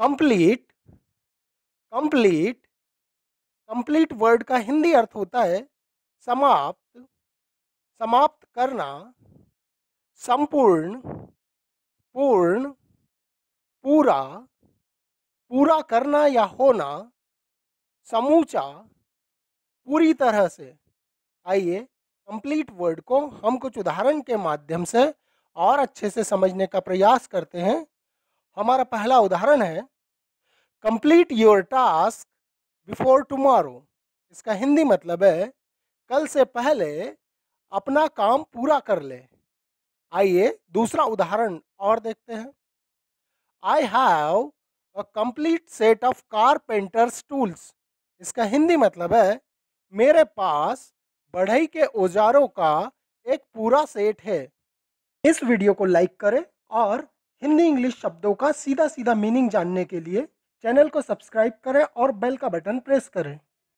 complete complete complete word का हिंदी अर्थ होता है समाप्त समाप्त करना संपूर्ण पूर्ण पूरा पूरा करना या होना समूचा पूरी तरह से आइए कंप्लीट वर्ड को हम कुछ उदाहरण के माध्यम से और अच्छे से समझने का प्रयास करते हैं हमारा पहला उदाहरण है complete your task before tomorrow इसका हिंदी मतलब है कल से पहले अपना काम पूरा कर ले आइए दूसरा उदाहरण और देखते हैं I have a complete set of carpenters tools इसका हिंदी मतलब है मेरे पास बढ़ई के औजारों का एक पूरा सेट है इस वीडियो को लाइक करें और हिंदी इंग्लिश शब्दों का सीधा सीधा मीनिंग जानने के लिए चैनल को सब्सक्राइब करें और बेल का बटन प्रेस करें